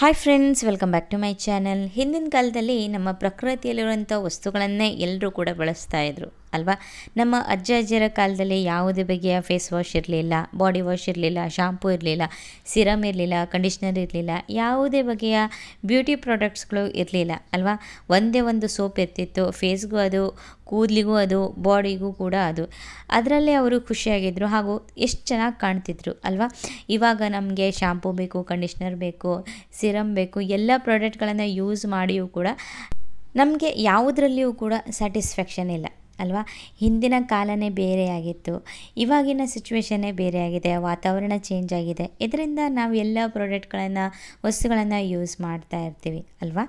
hi friends welcome back to my channel ಹಿಂದಿನ ಕಾಲದಲ್ಲಿ ನಮ್ಮ ಪ್ರಕೃತಿಯಲ್ಲಿರುವಂಥ ವಸ್ತುಗಳನ್ನೇ ಎಲ್ಲರೂ ಕೂಡ ಬಳಸ್ತಾ ಇದ್ರು ಅಲ್ವಾ ನಮ್ಮ ಅಜ್ಜ ಅಜ್ಜರ ಕಾಲದಲ್ಲಿ ಯಾವುದೇ ಬಗೆಯ ಫೇಸ್ ವಾಶ್ ಇರಲಿಲ್ಲ ಬಾಡಿ ವಾಶ್ ಇರಲಿಲ್ಲ ಶಾಂಪೂ ಇರಲಿಲ್ಲ ಸಿರಮ್ ಇರಲಿಲ್ಲ ಕಂಡೀಷ್ನರ್ ಇರಲಿಲ್ಲ ಯಾವುದೇ ಬಗೆಯ ಬ್ಯೂಟಿ ಪ್ರಾಡಕ್ಟ್ಸ್ಗಳು ಇರಲಿಲ್ಲ ಅಲ್ವಾ ಒಂದೇ ಒಂದು ಸೋಪ್ ಇರ್ತಿತ್ತು ಫೇಸ್ಗೂ ಅದು ಕೂದಲಿಗೂ ಅದು ಬಾಡಿಗೂ ಕೂಡ ಅದು ಅದರಲ್ಲೇ ಅವರು ಖುಷಿಯಾಗಿದ್ದರು ಹಾಗೂ ಎಷ್ಟು ಚೆನ್ನಾಗಿ ಕಾಣ್ತಿದ್ರು ಅಲ್ವಾ ಇವಾಗ ನಮಗೆ ಶಾಂಪೂ ಬೇಕು ಕಂಡೀಷ್ನರ್ ಬೇಕು ಸಿರಮ್ ಬೇಕು ಎಲ್ಲ ಪ್ರಾಡಕ್ಟ್ಗಳನ್ನು ಯೂಸ್ ಮಾಡಿಯೂ ಕೂಡ ನಮಗೆ ಯಾವುದರಲ್ಲಿಯೂ ಕೂಡ ಸ್ಯಾಟಿಸ್ಫ್ಯಾಕ್ಷನ್ ಇಲ್ಲ ಅಲ್ವಾ ಹಿಂದಿನ ಕಾಲನೇ ಬೇರೆಯಾಗಿತ್ತು ಇವಾಗಿನ ಸಿಚುವೇಶನ್ನೇ ಬೇರೆಯಾಗಿದೆ ವಾತಾವರಣ ಚೇಂಜ್ ಆಗಿದೆ ಇದರಿಂದ ನಾವು ಎಲ್ಲ ಪ್ರಾಡಕ್ಟ್ಗಳನ್ನು ವಸ್ತುಗಳನ್ನು ಯೂಸ್ ಮಾಡ್ತಾ ಇರ್ತೀವಿ ಅಲ್ವಾ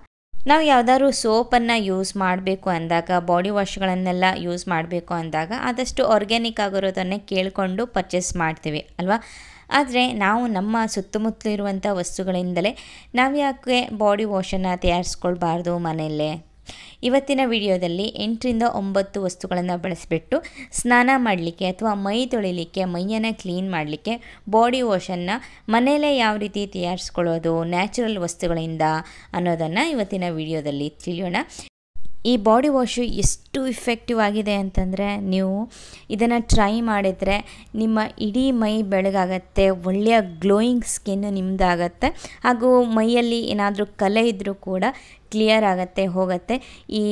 ನಾವು ಯಾವುದಾದ್ರು ಸೋಪನ್ನು ಯೂಸ್ ಮಾಡಬೇಕು ಅಂದಾಗ ಬಾಡಿ ವಾಶ್ಗಳನ್ನೆಲ್ಲ ಯೂಸ್ ಮಾಡಬೇಕು ಅಂದಾಗ ಆದಷ್ಟು ಆರ್ಗ್ಯಾನಿಕ್ ಆಗಿರೋದನ್ನೇ ಕೇಳಿಕೊಂಡು ಪರ್ಚೇಸ್ ಮಾಡ್ತೀವಿ ಅಲ್ವಾ ಆದರೆ ನಾವು ನಮ್ಮ ಸುತ್ತಮುತ್ತಲಿರುವಂಥ ವಸ್ತುಗಳಿಂದಲೇ ನಾವು ಯಾಕೆ ಬಾಡಿ ವಾಶನ್ನು ತಯಾರಿಸ್ಕೊಳ್ಬಾರ್ದು ಮನೆಯಲ್ಲೇ ಇವತ್ತಿನ ವಿಡಿಯೋದಲ್ಲಿ ಎಂಟರಿಂದ ಒಂಬತ್ತು ವಸ್ತುಗಳನ್ನು ಬಳಸಿಬಿಟ್ಟು ಸ್ನಾನ ಮಾಡಲಿಕ್ಕೆ ಅಥವಾ ಮೈ ತೊಳಿಲಿಕ್ಕೆ ಮೈಯನ್ನು ಕ್ಲೀನ್ ಮಾಡಲಿಕ್ಕೆ ಬಾಡಿ ವಾಷನ್ನು ಮನೆಯಲ್ಲೇ ಯಾವ ರೀತಿ ತಯಾರಿಸ್ಕೊಳ್ಳೋದು ನ್ಯಾಚುರಲ್ ವಸ್ತುಗಳಿಂದ ಅನ್ನೋದನ್ನು ಇವತ್ತಿನ ವಿಡಿಯೋದಲ್ಲಿ ತಿಳಿಯೋಣ ಈ ಬಾಡಿ ವಾಶು ಎಷ್ಟು ಇಫೆಕ್ಟಿವ್ ಆಗಿದೆ ಅಂತಂದರೆ ನೀವು ಇದನ್ನು ಟ್ರೈ ಮಾಡಿದರೆ ನಿಮ್ಮ ಇಡೀ ಮೈ ಬೆಳಗಾಗತ್ತೆ ಒಳ್ಳೆಯ ಗ್ಲೋಯಿಂಗ್ ಸ್ಕಿನ್ ನಿಮ್ಮದಾಗತ್ತೆ ಹಾಗೂ ಮೈಯಲ್ಲಿ ಏನಾದರೂ ಕಲೆ ಇದ್ದರೂ ಕೂಡ ಕ್ಲಿಯರ್ ಆಗುತ್ತೆ ಹೋಗುತ್ತೆ ಈ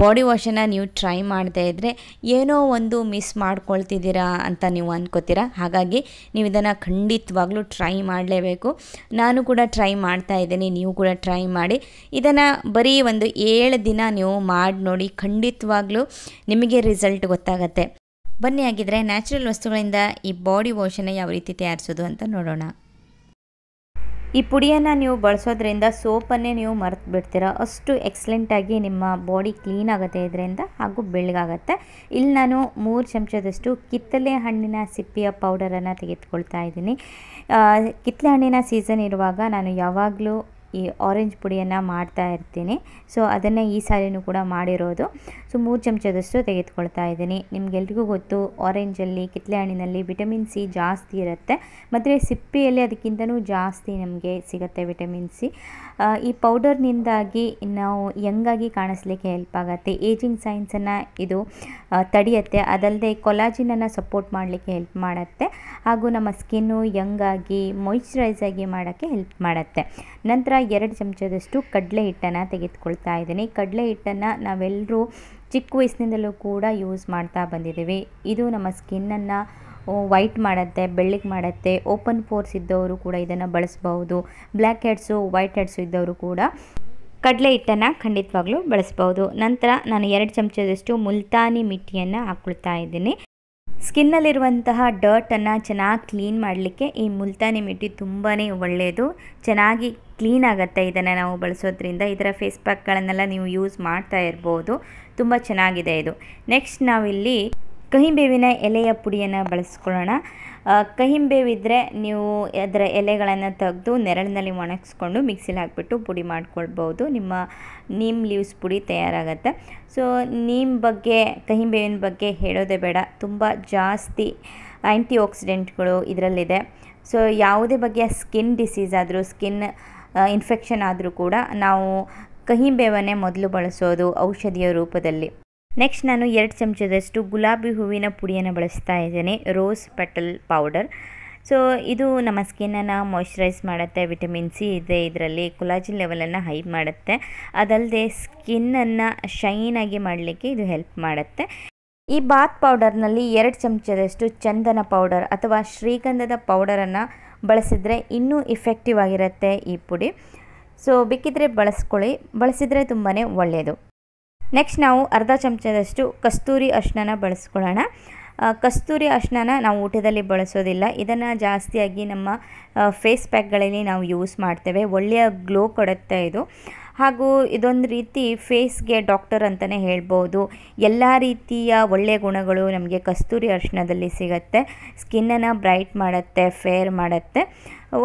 ಬಾಡಿ ವಾಷನ್ನು ನೀವು ಟ್ರೈ ಮಾಡದೇ ಇದ್ದರೆ ಏನೋ ಒಂದು ಮಿಸ್ ಮಾಡ್ಕೊಳ್ತಿದ್ದೀರಾ ಅಂತ ನೀವು ಅಂದ್ಕೋತೀರಾ ಹಾಗಾಗಿ ನೀವು ಇದನ್ನು ಖಂಡಿತವಾಗ್ಲೂ ಟ್ರೈ ಮಾಡಲೇಬೇಕು ನಾನು ಕೂಡ ಟ್ರೈ ಮಾಡ್ತಾ ಇದ್ದೀನಿ ನೀವು ಕೂಡ ಟ್ರೈ ಮಾಡಿ ಇದನ್ನು ಬರೀ ಒಂದು ಏಳು ದಿನ ನೀವು ಮಾಡಿ ನೋಡಿ ಖಂಡಿತವಾಗ್ಲೂ ನಿಮಗೆ ರಿಸಲ್ಟ್ ಗೊತ್ತಾಗತ್ತೆ ಬನ್ನಿ ಆಗಿದ್ದರೆ ನ್ಯಾಚುರಲ್ ವಸ್ತುಗಳಿಂದ ಈ ಬಾಡಿ ವಾಷನ್ನ ಯಾವ ರೀತಿ ತಯಾರಿಸೋದು ಅಂತ ನೋಡೋಣ ಈ ಪುಡಿಯನ್ನು ನೀವು ಬಳಸೋದ್ರಿಂದ ಸೋಪನ್ನೇ ನೀವು ಮರೆತು ಬಿಡ್ತೀರ ಅಷ್ಟು ಎಕ್ಸಲೆಂಟಾಗಿ ನಿಮ್ಮ ಬಾಡಿ ಕ್ಲೀನ್ ಆಗುತ್ತೆ ಇದರಿಂದ ಹಾಗೂ ಬೆಳಗಾಗತ್ತೆ ಇಲ್ಲಿ ನಾನು ಮೂರು ಚಮಚದಷ್ಟು ಕಿತ್ತಲೆ ಹಣ್ಣಿನ ಸಿಪ್ಪಿಯ ಪೌಡರನ್ನು ತೆಗೆದುಕೊಳ್ತಾ ಇದ್ದೀನಿ ಕಿತ್ತಲೆ ಹಣ್ಣಿನ ಸೀಸನ್ ಇರುವಾಗ ನಾನು ಯಾವಾಗಲೂ ಈ ಆರೆಂಜ್ ಪುಡಿಯನ್ನು ಮಾಡ್ತಾ ಇರ್ತೀನಿ ಸೊ ಅದನ್ನು ಈ ಸಾರಿನೂ ಕೂಡ ಮಾಡಿರೋದು ಸೊ ಮೂರು ಚಮಚದಷ್ಟು ತೆಗೆದುಕೊಳ್ತಾ ಇದ್ದೀನಿ ನಿಮಗೆಲ್ರಿಗೂ ಗೊತ್ತು ಆರೆಂಜಲ್ಲಿ ಕಿತ್ತಲೆ ಹಣ್ಣಿನಲ್ಲಿ ವಿಟಮಿನ್ ಸಿ ಜಾಸ್ತಿ ಇರುತ್ತೆ ಮತ್ತು ಸಿಪ್ಪೆಯಲ್ಲಿ ಅದಕ್ಕಿಂತನೂ ಜಾಸ್ತಿ ನಮಗೆ ಸಿಗುತ್ತೆ ವಿಟಮಿನ್ ಸಿ ಈ ಪೌಡರ್ನಿಂದಾಗಿ ನಾವು ಯಂಗಾಗಿ ಕಾಣಿಸ್ಲಿಕ್ಕೆ ಹೆಲ್ಪ್ ಆಗುತ್ತೆ ಏಜಿಂಗ್ ಸೈನ್ಸನ್ನು ಇದು ತಡೆಯುತ್ತೆ ಅದಲ್ಲದೆ ಕೊಲಾಜಿನನ್ನು ಸಪೋರ್ಟ್ ಮಾಡಲಿಕ್ಕೆ ಹೆಲ್ಪ್ ಮಾಡುತ್ತೆ ಹಾಗೂ ನಮ್ಮ ಸ್ಕಿನ್ನು ಯಂಗಾಗಿ ಆಗಿ ಮಾಡೋಕ್ಕೆ ಹೆಲ್ಪ್ ಮಾಡುತ್ತೆ ನಂತರ ಎರಡು ಚಮಚದಷ್ಟು ಕಡಲೆ ಹಿಟ್ಟನ್ನು ತೆಗೆದುಕೊಳ್ತಾ ಇದ್ದೀನಿ ಕಡಲೆ ಹಿಟ್ಟನ್ನು ನಾವೆಲ್ಲರೂ ಚಿಕ್ಕ ವಯಸ್ಸಿನಿಂದಲೂ ಕೂಡ ಯೂಸ್ ಮಾಡ್ತಾ ಬಂದಿದ್ದೀವಿ ಇದು ನಮ್ಮ ಸ್ಕಿನ್ನನ್ನು ವೈಟ್ ಮಾಡುತ್ತೆ ಬೆಳ್ಳಿಗೆ ಮಾಡುತ್ತೆ ಓಪನ್ ಫೋರ್ಸ್ ಇದ್ದವರು ಕೂಡ ಇದನ್ನು ಬಳಸ್ಬೋದು ಬ್ಲ್ಯಾಕ್ ಹೆಡ್ಸು ವೈಟ್ ಹೆಡ್ಸು ಇದ್ದವರು ಕೂಡ ಕಡಲೆ ಹಿಟ್ಟನ್ನು ಖಂಡಿತವಾಗ್ಲೂ ಬಳಸ್ಬೋದು ನಂತರ ನಾನು ಎರಡು ಚಮಚದಷ್ಟು ಮುಲ್ತಾನಿ ಮಿಟ್ಟಿಯನ್ನು ಹಾಕ್ಕೊಳ್ತಾ ಇದ್ದೀನಿ ಸ್ಕಿನ್ನಲ್ಲಿರುವಂತಹ ಡರ್ಟನ್ನು ಚೆನ್ನಾಗಿ ಕ್ಲೀನ್ ಮಾಡಲಿಕ್ಕೆ ಈ ಮುಲ್ತಾನಿ ಮಿಟ್ಟಿ ತುಂಬಾ ಒಳ್ಳೆಯದು ಚೆನ್ನಾಗಿ ಕ್ಲೀನ್ ಆಗುತ್ತೆ ಇದನ್ನು ನಾವು ಬಳಸೋದ್ರಿಂದ ಇದರ ಫೇಸ್ ಪ್ಯಾಕ್ಗಳನ್ನೆಲ್ಲ ನೀವು ಯೂಸ್ ಮಾಡ್ತಾ ಇರ್ಬೋದು ತುಂಬ ಚೆನ್ನಾಗಿದೆ ಇದು ನೆಕ್ಸ್ಟ್ ನಾವಿಲ್ಲಿ ಕಹಿಂಬೇವಿನ ಎಲೆಯ ಪುಡಿಯನ್ನು ಬಳಸ್ಕೊಳ್ಳೋಣ ಕಹಿಂಬೇವಿದ್ರೆ ನೀವು ಅದರ ಎಲೆಗಳನ್ನು ತೆಗೆದು ನೆರಳಿನಲ್ಲಿ ಒಣಗಿಸ್ಕೊಂಡು ಮಿಕ್ಸಿಲಿ ಹಾಕಿಬಿಟ್ಟು ಪುಡಿ ಮಾಡ್ಕೊಳ್ಬೋದು ನಿಮ್ಮ ನೀಮ್ ಲೀವ್ಸ್ ಪುಡಿ ತಯಾರಾಗುತ್ತೆ ಸೊ ನೀಮ್ ಬಗ್ಗೆ ಕಹಿಂಬೇವಿನ ಬಗ್ಗೆ ಹೇಳೋದೇ ಬೇಡ ತುಂಬ ಜಾಸ್ತಿ ಆ್ಯಂಟಿ ಆಕ್ಸಿಡೆಂಟ್ಗಳು ಇದರಲ್ಲಿದೆ ಸೊ ಯಾವುದೇ ಬಗೆಯ ಸ್ಕಿನ್ ಡಿಸೀಸ್ ಆದರೂ ಸ್ಕಿನ್ ಇನ್ಫೆಕ್ಷನ್ ಆದರೂ ಕೂಡ ನಾವು ಕಹಿಂಬೇವನ್ನೇ ಮೊದಲು ಬಳಸೋದು ಔಷಧಿಯ ರೂಪದಲ್ಲಿ ನೆಕ್ಸ್ಟ್ ನಾನು ಎರಡು ಚಮಚದಷ್ಟು ಗುಲಾಬಿ ಹೂವಿನ ಪುಡಿಯನ್ನು ಬಳಸ್ತಾ ಇದ್ದೇನೆ ರೋಸ್ ಪೆಟಲ್ ಪೌಡರ್ ಸೊ ಇದು ನಮ್ಮ ಸ್ಕಿನ್ನನ್ನು ಮಾಯ್ಚರೈಸ್ ಮಾಡುತ್ತೆ ವಿಟಮಿನ್ ಸಿ ಇದೆ ಇದರಲ್ಲಿ ಕುಲಾಜಿನ್ ಲೆವೆಲನ್ನು ಹೈ ಮಾಡುತ್ತೆ ಅದಲ್ಲದೆ ಸ್ಕಿನ್ನನ್ನು ಶೈನಾಗಿ ಮಾಡಲಿಕ್ಕೆ ಇದು ಹೆಲ್ಪ್ ಮಾಡುತ್ತೆ ಈ ಬಾತ್ ಪೌಡರ್ನಲ್ಲಿ ಎರಡು ಚಮಚದಷ್ಟು ಚಂದನ ಪೌಡರ್ ಅಥವಾ ಶ್ರೀಗಂಧದ ಪೌಡರನ್ನು ಬಳಸಿದರೆ ಇನ್ನೂ ಇಫೆಕ್ಟಿವ್ ಆಗಿರುತ್ತೆ ಈ ಪುಡಿ ಸೊ ಬೇಕಿದ್ರೆ ಬಳಸ್ಕೊಳ್ಳಿ ಬಳಸಿದರೆ ತುಂಬಾ ಒಳ್ಳೆಯದು ನೆಕ್ಸ್ಟ್ ನಾವು ಅರ್ಧ ಚಮಚದಷ್ಟು ಕಸ್ತೂರಿ ಅಷ್ಟನ ಬಳಸ್ಕೊಳ್ಳೋಣ ಕಸ್ತೂರಿ ಅಷ್ಟನ ನಾವು ಊಟದಲ್ಲಿ ಬಳಸೋದಿಲ್ಲ ಇದನ್ನು ಜಾಸ್ತಿಯಾಗಿ ನಮ್ಮ ಫೇಸ್ ಪ್ಯಾಕ್ಗಳಲ್ಲಿ ನಾವು ಯೂಸ್ ಮಾಡ್ತೇವೆ ಒಳ್ಳೆಯ ಗ್ಲೋ ಕೊಡುತ್ತೆ ಇದು ಹಾಗೂ ಇದೊಂದು ರೀತಿ ಫೇಸ್ಗೆ ಡಾಕ್ಟರ್ ಅಂತಲೇ ಹೇಳ್ಬೋದು ಎಲ್ಲ ರೀತಿಯ ಒಳ್ಳೆಯ ಗುಣಗಳು ನಮಗೆ ಕಸ್ತೂರಿ ಅರ್ಶನದಲ್ಲಿ ಸಿಗುತ್ತೆ ಸ್ಕಿನ್ನನ್ನು ಬ್ರೈಟ್ ಮಾಡುತ್ತೆ ಫೇರ್ ಮಾಡುತ್ತೆ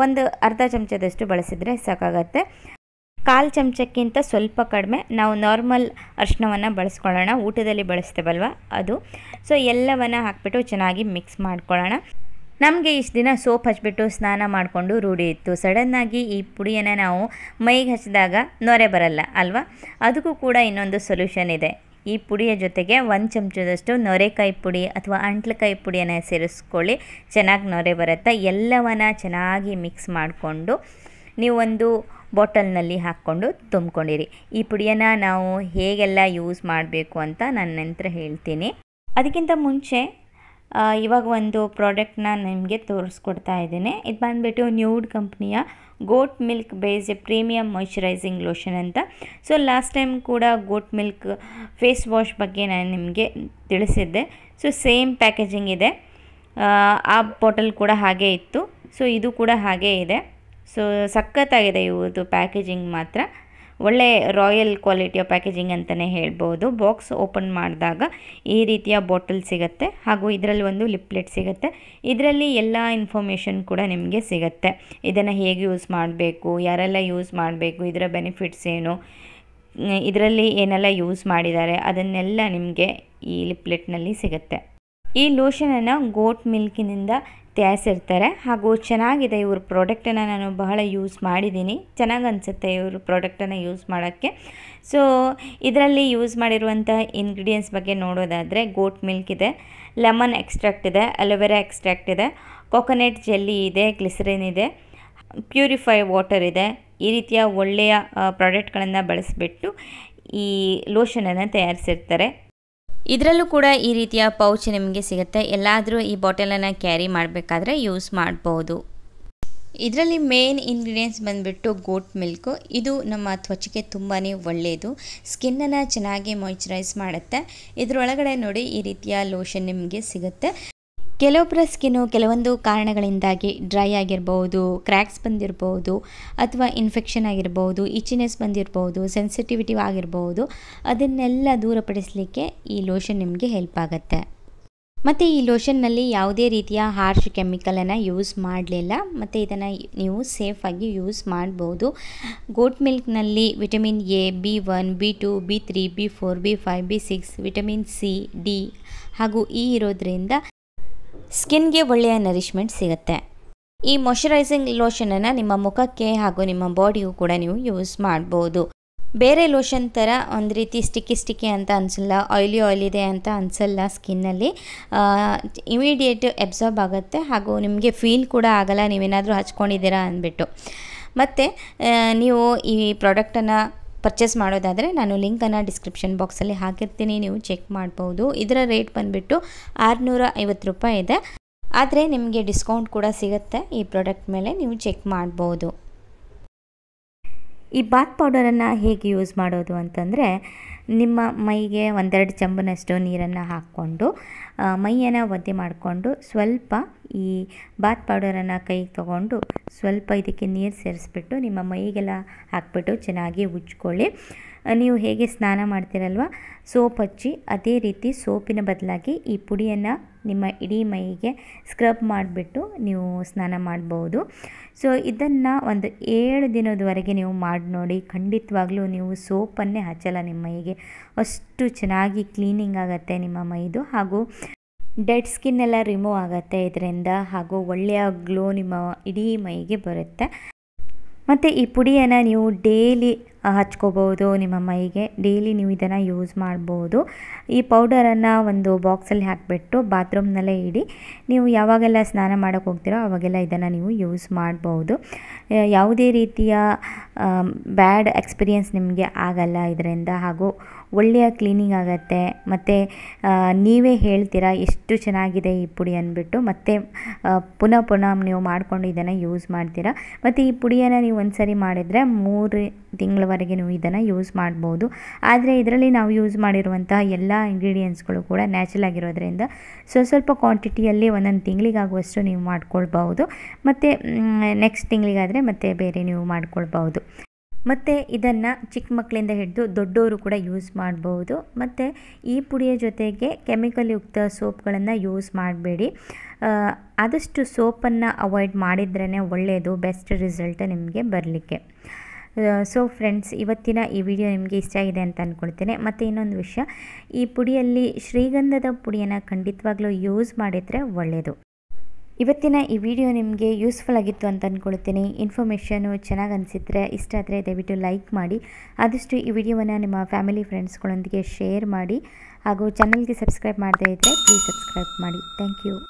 ಒಂದು ಅರ್ಧ ಚಮಚದಷ್ಟು ಬಳಸಿದರೆ ಸಾಕಾಗತ್ತೆ ಕಾಲು ಚಮಚಕ್ಕಿಂತ ಸ್ವಲ್ಪ ಕಡಿಮೆ ನಾವು ನಾರ್ಮಲ್ ಅರಿಶಿನವನ್ನು ಬಳಸ್ಕೊಳ್ಳೋಣ ಊಟದಲ್ಲಿ ಬಳಸ್ತೇವಲ್ವ ಅದು ಸೊ ಎಲ್ಲವನ್ನು ಹಾಕಿಬಿಟ್ಟು ಚೆನ್ನಾಗಿ ಮಿಕ್ಸ್ ಮಾಡ್ಕೊಳ್ಳೋಣ ನಮಗೆ ಇಷ್ಟು ದಿನ ಸೋಪ್ ಹಚ್ಚಿಬಿಟ್ಟು ಸ್ನಾನ ಮಾಡಿಕೊಂಡು ರೂಢಿ ಇತ್ತು ಸಡನ್ನಾಗಿ ಈ ಪುಡಿಯನ್ನು ನಾವು ಮೈಗೆ ಹಚ್ಚಿದಾಗ ನೊರೆ ಬರಲ್ಲ ಅಲ್ವಾ ಅದಕ್ಕೂ ಕೂಡ ಇನ್ನೊಂದು ಸೊಲ್ಯೂಷನ್ ಇದೆ ಈ ಪುಡಿಯ ಜೊತೆಗೆ ಒಂದು ಚಮಚದಷ್ಟು ನೊರೆಕಾಯಿ ಪುಡಿ ಅಥವಾ ಅಂಟ್ಲಕಾಯಿ ಪುಡಿಯನ್ನು ಸೇರಿಸ್ಕೊಳ್ಳಿ ಚೆನ್ನಾಗಿ ನೊರೆ ಬರುತ್ತೆ ಎಲ್ಲವನ್ನು ಚೆನ್ನಾಗಿ ಮಿಕ್ಸ್ ಮಾಡಿಕೊಂಡು ನೀವೊಂದು ಬಾಟಲ್ನಲ್ಲಿ ಹಾಕ್ಕೊಂಡು ತುಂಬಿಕೊಂಡಿರಿ ಈ ಪುಡಿಯನ್ನು ನಾವು ಹೇಗೆಲ್ಲ ಯೂಸ್ ಮಾಡಬೇಕು ಅಂತ ನಾನು ನಂತರ ಹೇಳ್ತೀನಿ ಅದಕ್ಕಿಂತ ಮುಂಚೆ ಇವಾಗ ಒಂದು ಪ್ರಾಡಕ್ಟ್ನ ನಿಮಗೆ ತೋರಿಸ್ಕೊಡ್ತಾ ಇದ್ದೀನಿ ಇದು ಬಂದುಬಿಟ್ಟು ನ್ಯೂಡ್ ಕಂಪ್ನಿಯ goat milk base premium moisturising lotion ಅಂತ ಸೊ ಲಾಸ್ಟ್ ಟೈಮ್ ಕೂಡ ಗೋಟ್ ಮಿಲ್ಕ್ ಫೇಸ್ ವಾಶ್ ಬಗ್ಗೆ ನಾನು ನಿಮಗೆ ತಿಳಿಸಿದ್ದೆ ಸೊ ಸೇಮ್ ಪ್ಯಾಕೇಜಿಂಗ್ ಇದೆ ಆ ಬಾಟಲ್ ಕೂಡ ಹಾಗೇ ಇತ್ತು ಸೊ ಇದು ಕೂಡ ಹಾಗೇ ಇದೆ ಸೊ ಸಖತ್ತಾಗಿದೆ ಇವ್ರದ್ದು ಪ್ಯಾಕೇಜಿಂಗ್ ಮಾತ್ರ ಒಳ್ಳೆ ರಾಯಲ್ ಕ್ವಾಲಿಟಿಯ ಪ್ಯಾಕೇಜಿಂಗ್ ಅಂತಲೇ ಹೇಳ್ಬೋದು ಬಾಕ್ಸ್ ಓಪನ್ ಮಾಡಿದಾಗ ಈ ರೀತಿಯ ಬಾಟಲ್ ಸಿಗುತ್ತೆ ಹಾಗೂ ಇದರಲ್ಲಿ ಒಂದು ಲಿಪ್ಲೆಟ್ ಸಿಗುತ್ತೆ ಇದರಲ್ಲಿ ಎಲ್ಲ ಇನ್ಫಾರ್ಮೇಷನ್ ಕೂಡ ನಿಮಗೆ ಸಿಗುತ್ತೆ ಇದನ್ನು ಹೇಗೆ ಯೂಸ್ ಮಾಡಬೇಕು ಯಾರೆಲ್ಲ ಯೂಸ್ ಮಾಡಬೇಕು ಇದರ ಬೆನಿಫಿಟ್ಸ್ ಏನು ಇದರಲ್ಲಿ ಏನೆಲ್ಲ ಯೂಸ್ ಮಾಡಿದ್ದಾರೆ ಅದನ್ನೆಲ್ಲ ನಿಮಗೆ ಈ ಲಿಪ್ಲೆಟ್ನಲ್ಲಿ ಸಿಗುತ್ತೆ ಈ ಲೋಷನನ್ನು ಗೋಟ್ ಮಿಲ್ಕಿನಿಂದ ತಯಾರಿಸಿರ್ತಾರೆ ಹಾಗೂ ಚೆನ್ನಾಗಿದೆ ಇವ್ರ ಪ್ರಾಡಕ್ಟನ್ನು ನಾನು ಬಹಳ ಯೂಸ್ ಮಾಡಿದ್ದೀನಿ ಚೆನ್ನಾಗಿ ಅನಿಸುತ್ತೆ ಇವ್ರ ಪ್ರಾಡಕ್ಟನ್ನು ಯೂಸ್ ಮಾಡೋಕ್ಕೆ ಸೊ ಇದರಲ್ಲಿ ಯೂಸ್ ಮಾಡಿರುವಂಥ ಇಂಗ್ರೀಡಿಯೆಂಟ್ಸ್ ಬಗ್ಗೆ ನೋಡೋದಾದರೆ ಗೋಟ್ ಮಿಲ್ಕ್ ಇದೆ ಲೆಮನ್ ಎಕ್ಸ್ಟ್ರಾಕ್ಟ್ ಇದೆ ಅಲೋವೆರಾ ಎಕ್ಸ್ಟ್ರಾಕ್ಟ್ ಇದೆ ಕೊಕೊನೆಟ್ ಜೆಲ್ಲಿ ಇದೆ ಗ್ಲಿಸರಿನ್ ಇದೆ ಪ್ಯೂರಿಫೈ ವಾಟರ್ ಇದೆ ಈ ರೀತಿಯ ಒಳ್ಳೆಯ ಪ್ರಾಡಕ್ಟ್ಗಳನ್ನು ಬಳಸಿಬಿಟ್ಟು ಈ ಲೋಷನನ್ನು ತಯಾರಿಸಿರ್ತಾರೆ ಇದರಲ್ಲೂ ಕೂಡ ಈ ರೀತಿಯ ಪೌಚ್ ನಿಮಗೆ ಸಿಗುತ್ತೆ ಎಲ್ಲಾದರೂ ಈ ಬಾಟಲನ್ನು ಕ್ಯಾರಿ ಮಾಡಬೇಕಾದ್ರೆ ಯೂಸ್ ಮಾಡ್ಬೋದು ಇದರಲ್ಲಿ ಮೇನ್ ಇಂಗ್ರೀಡಿಯೆಂಟ್ಸ್ ಬಂದುಬಿಟ್ಟು ಗೋಟ್ ಮಿಲ್ಕ್ ಇದು ನಮ್ಮ ತ್ವಚೆಗೆ ತುಂಬಾ ಒಳ್ಳೆಯದು ಸ್ಕಿನ್ನನ್ನು ಚೆನ್ನಾಗಿ ಮಾಯ್ಚರೈಸ್ ಮಾಡುತ್ತೆ ಇದರೊಳಗಡೆ ನೋಡಿ ಈ ರೀತಿಯ ಲೋಷನ್ ನಿಮಗೆ ಸಿಗುತ್ತೆ ಕೆಲವೊಬ್ಬರ ಸ್ಕಿನ್ನು ಕೆಲವೊಂದು ಕಾರಣಗಳಿಂದಾಗಿ ಡ್ರೈ ಆಗಿರ್ಬೋದು ಕ್ರ್ಯಾಕ್ಸ್ ಬಂದಿರ್ಬೋದು ಅಥವಾ ಇನ್ಫೆಕ್ಷನ್ ಆಗಿರ್ಬೋದು ಇಚಿನೆಸ್ ಬಂದಿರ್ಬೋದು ಸೆನ್ಸಿಟಿವಿಟಿ ಆಗಿರ್ಬೋದು ಅದನ್ನೆಲ್ಲ ದೂರಪಡಿಸಲಿಕ್ಕೆ ಈ ಲೋಷನ್ ನಿಮಗೆ ಹೆಲ್ಪ್ ಆಗುತ್ತೆ ಮತ್ತು ಈ ಲೋಷನ್ನಲ್ಲಿ ಯಾವುದೇ ರೀತಿಯ ಹಾರ್ಶ್ ಕೆಮಿಕಲನ್ನು ಯೂಸ್ ಮಾಡಲಿಲ್ಲ ಮತ್ತು ಇದನ್ನು ನೀವು ಸೇಫಾಗಿ ಯೂಸ್ ಮಾಡ್ಬೋದು ಗೋಟ್ ಮಿಲ್ಕ್ನಲ್ಲಿ vitamin A B one B two B three B four B five B six vitamin C D ಹಾಗೂ ಇ ಇರೋದ್ರಿಂದ ಸ್ಕಿನ್ಗೆ ಒಳ್ಳೆಯ ನರಿಷ್ಮೆಂಟ್ ಸಿಗುತ್ತೆ ಈ ಮಾಯಶ್ಚರೈಸಿಂಗ್ ಲೋಷನನ್ನು ನಿಮ್ಮ ಮುಖಕ್ಕೆ ಹಾಗೂ ನಿಮ್ಮ ಬಾಡಿಗೂ ಕೂಡ ನೀವು ಯೂಸ್ ಮಾಡ್ಬೋದು ಬೇರೆ ಲೋಷನ್ ಥರ ಒಂದು ರೀತಿ ಸ್ಟಿಕ್ಕಿ ಸ್ಟಿಕ್ಕಿ ಅಂತ ಅನಿಸಲ್ಲ ಆಯ್ಲಿ ಆಯಿಲ್ ಇದೆ ಅಂತ ಅನಿಸಲ್ಲ ಸ್ಕಿನ್ನಲ್ಲಿ ಇಮಿಡಿಯೇಟ್ ಎಬ್ಸಾರ್ಬ್ ಆಗುತ್ತೆ ಹಾಗೂ ನಿಮಗೆ ಫೀಲ್ ಕೂಡ ಆಗಲ್ಲ ನೀವೇನಾದರೂ ಹಚ್ಕೊಂಡಿದ್ದೀರಾ ಅಂದ್ಬಿಟ್ಟು ಮತ್ತು ನೀವು ಈ ಪ್ರಾಡಕ್ಟನ್ನು ಪರ್ಚೇಸ್ ಮಾಡೋದಾದರೆ ನಾನು ಲಿಂಕನ್ನು ಡಿಸ್ಕ್ರಿಪ್ಷನ್ ಬಾಕ್ಸಲ್ಲಿ ಹಾಕಿರ್ತೀನಿ ನೀವು ಚೆಕ್ ಮಾಡ್ಬೋದು ಇದರ ರೇಟ್ ಬಂದುಬಿಟ್ಟು ಆರುನೂರ ಐವತ್ತು ರೂಪಾಯಿ ಇದೆ ಆದರೆ ನಿಮಗೆ ಡಿಸ್ಕೌಂಟ್ ಕೂಡ ಸಿಗುತ್ತೆ ಈ ಪ್ರಾಡಕ್ಟ್ ಮೇಲೆ ನೀವು ಚೆಕ್ ಮಾಡ್ಬೋದು ಈ ಬಾತ್ ಪೌಡರನ್ನು ಹೇಗೆ ಯೂಸ್ ಮಾಡೋದು ಅಂತಂದರೆ ನಿಮ್ಮ ಮೈಗೆ ಒಂದೆರಡು ಚಂಬನಷ್ಟು ನೀರನ್ನು ಹಾಕ್ಕೊಂಡು ಮೈಯನ್ನು ಒದ್ದೆ ಮಾಡಿಕೊಂಡು ಸ್ವಲ್ಪ ಈ ಬಾತ್ ಪೌಡರನ್ನು ಕೈಗೆ ತಗೊಂಡು ಸ್ವಲ್ಪ ಇದಕ್ಕೆ ನೀರು ಸೇರಿಸ್ಬಿಟ್ಟು ನಿಮ್ಮ ಮೈಗೆಲ್ಲ ಹಾಕ್ಬಿಟ್ಟು ಚೆನ್ನಾಗಿ ಉಜ್ಕೊಳ್ಳಿ ನೀವು ಹೇಗೆ ಸ್ನಾನ ಮಾಡ್ತೀರಲ್ವ ಸೋಪ್ ಹಚ್ಚಿ ಅದೇ ರೀತಿ ಸೋಪಿನ ಬದಲಾಗಿ ಈ ಪುಡಿಯನ್ನು ನಿಮ್ಮ ಇಡೀ ಮೈಗೆ ಸ್ಕ್ರಬ್ ಮಾಡಿಬಿಟ್ಟು ನೀವು ಸ್ನಾನ ಮಾಡ್ಬೋದು ಸೊ ಇದನ್ನು ಒಂದು ಏಳು ದಿನದವರೆಗೆ ನೀವು ಮಾಡಿ ನೋಡಿ ಖಂಡಿತವಾಗ್ಲೂ ನೀವು ಸೋಪನ್ನೇ ಹಚ್ಚಲ್ಲ ನಿಮ್ಮ ಮೈಗೆ ಅಷ್ಟು ಚೆನ್ನಾಗಿ ಕ್ಲೀನಿಂಗ್ ಆಗುತ್ತೆ ನಿಮ್ಮ ಮೈದು ಹಾಗೂ ಡೆಡ್ ಸ್ಕಿನ್ ಎಲ್ಲ ರಿಮೂವ್ ಆಗುತ್ತೆ ಇದರಿಂದ ಹಾಗೂ ಒಳ್ಳೆಯ ಗ್ಲೋ ನಿಮ್ಮ ಇಡೀ ಮೈಗೆ ಬರುತ್ತೆ ಮತ್ತು ಈ ಪುಡಿಯನ್ನು ನೀವು ಡೇಲಿ ಹಚ್ಕೋಬೋದು ನಿಮ್ಮ ಮೈಗೆ ಡೈಲಿ ನೀವು ಇದನ್ನು ಯೂಸ್ ಮಾಡ್ಬೋದು ಈ ಪೌಡರನ್ನು ಒಂದು ಬಾಕ್ಸಲ್ಲಿ ಹಾಕಿಬಿಟ್ಟು ಬಾತ್ರೂಮ್ನಲ್ಲೇ ಇಡಿ ನೀವು ಯಾವಾಗೆಲ್ಲ ಸ್ನಾನ ಮಾಡೋಕ್ಕೆ ಹೋಗ್ತೀರೋ ಅವಾಗೆಲ್ಲ ಇದನ್ನು ನೀವು ಯೂಸ್ ಮಾಡ್ಬೋದು ಯಾವುದೇ ರೀತಿಯ ಬ್ಯಾಡ್ ಎಕ್ಸ್ಪೀರಿಯನ್ಸ್ ನಿಮಗೆ ಆಗಲ್ಲ ಇದರಿಂದ ಹಾಗೂ ಒಳ್ಳೆಯ ಕ್ಲೀನಿಂಗ್ ಆಗುತ್ತೆ ಮತ್ತು ನೀವೇ ಹೇಳ್ತೀರಾ ಎಷ್ಟು ಚೆನ್ನಾಗಿದೆ ಈ ಪುಡಿ ಅಂದ್ಬಿಟ್ಟು ಮತ್ತೆ ಪುನಃ ಪುನಃ ನೀವು ಮಾಡಿಕೊಂಡು ಇದನ್ನು ಯೂಸ್ ಮಾಡ್ತೀರಾ ಮತ್ತು ಈ ಪುಡಿಯನ್ನು ನೀವು ಒಂದು ಸರಿ ಮಾಡಿದರೆ ಮೂರು ತಿಂಗಳ ನೀವು ಇದನ್ನು ಯೂಸ್ ಮಾಡ್ಬೋದು ಆದರೆ ಇದರಲ್ಲಿ ನಾವು ಯೂಸ್ ಮಾಡಿರುವಂತಹ ಎಲ್ಲ ಇಂಗ್ರೀಡಿಯೆಂಟ್ಸ್ಗಳು ಕೂಡ ನ್ಯಾಚುರಲ್ ಆಗಿರೋದ್ರಿಂದ ಸೊ ಸ್ವಲ್ಪ ಕ್ವಾಂಟಿಟಿಯಲ್ಲಿ ಒಂದೊಂದು ತಿಂಗಳಿಗಾಗುವಷ್ಟು ನೀವು ಮಾಡ್ಕೊಳ್ಬಹುದು ಮತ್ತು ನೆಕ್ಸ್ಟ್ ತಿಂಗಳಿಗಾದರೆ ಮತ್ತೆ ಬೇರೆ ನೀವು ಮಾಡ್ಕೊಳ್ಬಹುದು ಮತ್ತು ಇದನ್ನು ಚಿಕ್ಕ ಮಕ್ಕಳಿಂದ ಹಿಡಿದು ದೊಡ್ಡವರು ಕೂಡ ಯೂಸ್ ಮಾಡ್ಬೋದು ಮತ್ತು ಈ ಪುಡಿಯ ಜೊತೆಗೆ ಕೆಮಿಕಲ್ಯುಕ್ತ ಯುಕ್ತ ಸೋಪ್ಗಳನ್ನು ಯೂಸ್ ಮಾಡಬೇಡಿ ಆದಷ್ಟು ಸೋಪನ್ನು ಅವಾಯ್ಡ್ ಮಾಡಿದ್ರೇ ಒಳ್ಳೆಯದು ಬೆಸ್ಟ್ ರಿಸಲ್ಟ್ ನಿಮಗೆ ಬರಲಿಕ್ಕೆ ಸೊ ಫ್ರೆಂಡ್ಸ್ ಇವತ್ತಿನ ಈ ವಿಡಿಯೋ ನಿಮಗೆ ಇಷ್ಟ ಆಗಿದೆ ಅಂತ ಅಂದ್ಕೊಳ್ತೇನೆ ಮತ್ತು ಇನ್ನೊಂದು ವಿಷಯ ಈ ಪುಡಿಯಲ್ಲಿ ಶ್ರೀಗಂಧದ ಪುಡಿಯನ್ನು ಖಂಡಿತವಾಗ್ಲೂ ಯೂಸ್ ಮಾಡಿದರೆ ಒಳ್ಳೆಯದು ಇವತ್ತಿನ ಈ ವಿಡಿಯೋ ನಿಮಗೆ ಯೂಸ್ಫುಲ್ ಆಗಿತ್ತು ಅಂತ ಅಂದ್ಕೊಳ್ತೀನಿ ಇನ್ಫಾರ್ಮೇಷನು ಚೆನ್ನಾಗಿ ಅನಿಸಿದ್ರೆ ಇಷ್ಟ ಆದರೆ ದಯವಿಟ್ಟು ಲೈಕ್ ಮಾಡಿ ಆದಷ್ಟು ಈ ವಿಡಿಯೋವನ್ನು ನಿಮ್ಮ ಫ್ಯಾಮಿಲಿ ಫ್ರೆಂಡ್ಸ್ಗಳೊಂದಿಗೆ ಶೇರ್ ಮಾಡಿ ಹಾಗೂ ಚಾನಲ್ಗೆ ಸಬ್ಸ್ಕ್ರೈಬ್ ಮಾಡದೇ ಇದ್ದರೆ ಪ್ಲೀಸ್ ಸಬ್ಸ್ಕ್ರೈಬ್ ಮಾಡಿ ಥ್ಯಾಂಕ್ ಯು